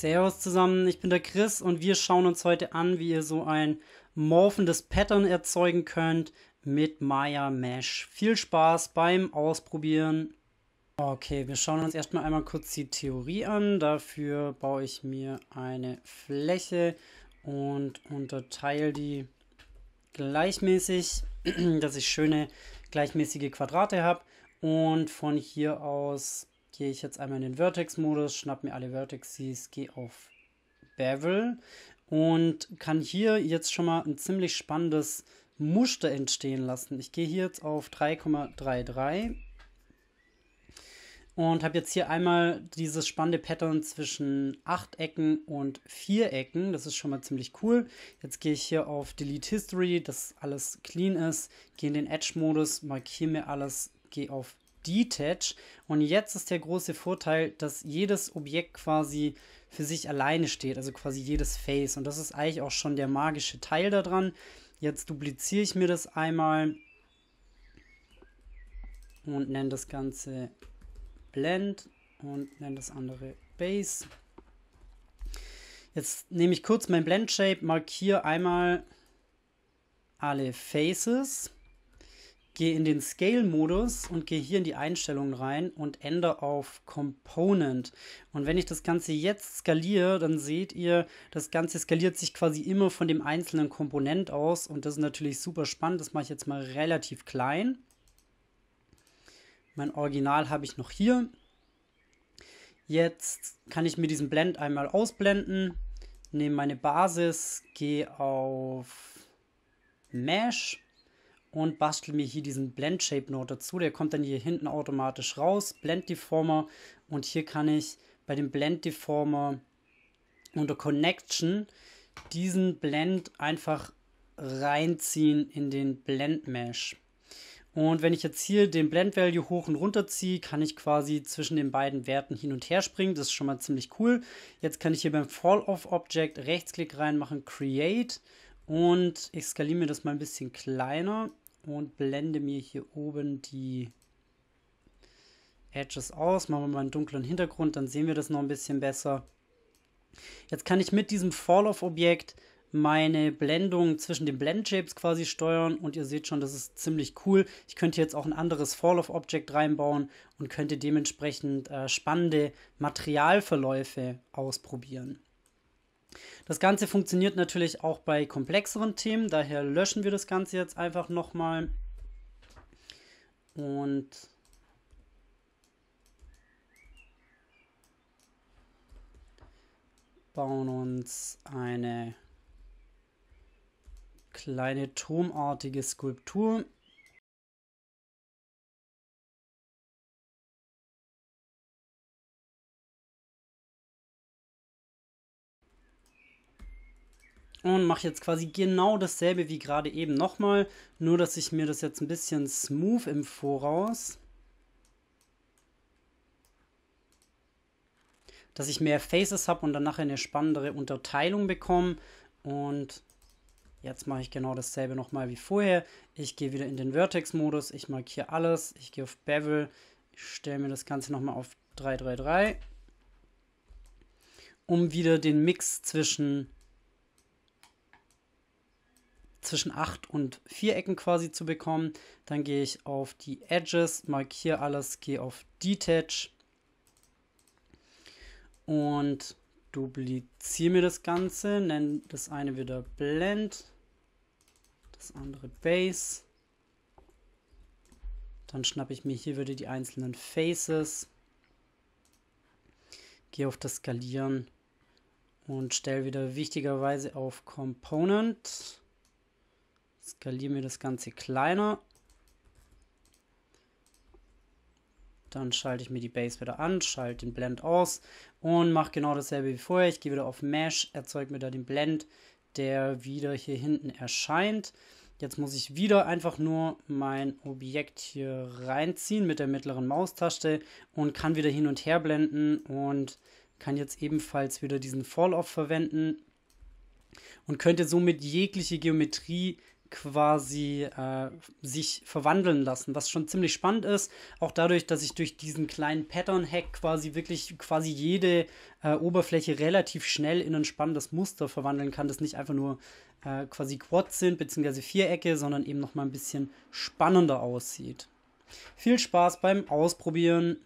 Servus zusammen, ich bin der Chris und wir schauen uns heute an, wie ihr so ein morphendes Pattern erzeugen könnt mit Maya Mesh. Viel Spaß beim Ausprobieren. Okay, wir schauen uns erstmal einmal kurz die Theorie an. Dafür baue ich mir eine Fläche und unterteile die gleichmäßig, dass ich schöne gleichmäßige Quadrate habe. Und von hier aus gehe ich jetzt einmal in den Vertex-Modus, schnapp mir alle Vertices, gehe auf Bevel und kann hier jetzt schon mal ein ziemlich spannendes Muster entstehen lassen. Ich gehe hier jetzt auf 3,33 und habe jetzt hier einmal dieses spannende Pattern zwischen 8 Ecken und 4 Ecken. Das ist schon mal ziemlich cool. Jetzt gehe ich hier auf Delete History, dass alles clean ist. Gehe in den Edge-Modus, markiere mir alles, gehe auf Detach. Und jetzt ist der große Vorteil, dass jedes Objekt quasi für sich alleine steht, also quasi jedes Face. Und das ist eigentlich auch schon der magische Teil daran. Jetzt dupliziere ich mir das einmal und nenne das Ganze Blend und nenne das andere Base. Jetzt nehme ich kurz mein Blend Shape, markiere einmal alle Faces gehe in den Scale-Modus und gehe hier in die Einstellungen rein und ändere auf Component. Und wenn ich das Ganze jetzt skaliere, dann seht ihr, das Ganze skaliert sich quasi immer von dem einzelnen Komponent aus und das ist natürlich super spannend. Das mache ich jetzt mal relativ klein. Mein Original habe ich noch hier. Jetzt kann ich mir diesen Blend einmal ausblenden, nehme meine Basis, gehe auf Mesh und bastel mir hier diesen Blend Shape Node dazu. Der kommt dann hier hinten automatisch raus, Blend Deformer und hier kann ich bei dem Blend Deformer unter Connection diesen Blend einfach reinziehen in den Blend Mesh. Und wenn ich jetzt hier den Blend Value hoch und runter ziehe, kann ich quasi zwischen den beiden Werten hin und her springen. Das ist schon mal ziemlich cool. Jetzt kann ich hier beim Fall Off Object Rechtsklick reinmachen, Create und ich skaliere mir das mal ein bisschen kleiner und blende mir hier oben die Edges aus. Machen wir mal einen dunklen Hintergrund, dann sehen wir das noch ein bisschen besser. Jetzt kann ich mit diesem Fall-Off-Objekt meine Blendung zwischen den Blend-Shapes quasi steuern und ihr seht schon, das ist ziemlich cool. Ich könnte jetzt auch ein anderes Fall-Off-Object reinbauen und könnte dementsprechend äh, spannende Materialverläufe ausprobieren. Das Ganze funktioniert natürlich auch bei komplexeren Themen, daher löschen wir das Ganze jetzt einfach nochmal. Und bauen uns eine kleine turmartige Skulptur. und mache jetzt quasi genau dasselbe wie gerade eben nochmal, nur dass ich mir das jetzt ein bisschen smooth im Voraus, dass ich mehr Faces habe und dann nachher eine spannendere Unterteilung bekomme und jetzt mache ich genau dasselbe nochmal wie vorher. Ich gehe wieder in den Vertex-Modus, ich markiere alles, ich gehe auf Bevel, ich stelle mir das Ganze nochmal auf 333, um wieder den Mix zwischen zwischen 8 und 4 Ecken quasi zu bekommen. Dann gehe ich auf die Edges, markiere alles, gehe auf Detach und dupliziere mir das Ganze, nenne das eine wieder Blend, das andere Base. Dann schnappe ich mir hier wieder die einzelnen Faces, gehe auf das Skalieren und stelle wieder wichtigerweise auf Component skalieren wir das Ganze kleiner. Dann schalte ich mir die Base wieder an, schalte den Blend aus und mache genau dasselbe wie vorher. Ich gehe wieder auf Mesh, erzeuge mir da den Blend, der wieder hier hinten erscheint. Jetzt muss ich wieder einfach nur mein Objekt hier reinziehen mit der mittleren Maustaste und kann wieder hin und her blenden und kann jetzt ebenfalls wieder diesen Falloff verwenden und könnte somit jegliche Geometrie quasi äh, sich verwandeln lassen, was schon ziemlich spannend ist. Auch dadurch, dass ich durch diesen kleinen Pattern-Hack quasi wirklich quasi jede äh, Oberfläche relativ schnell in ein spannendes Muster verwandeln kann, das nicht einfach nur äh, quasi Quads sind, beziehungsweise Vierecke, sondern eben noch mal ein bisschen spannender aussieht. Viel Spaß beim Ausprobieren!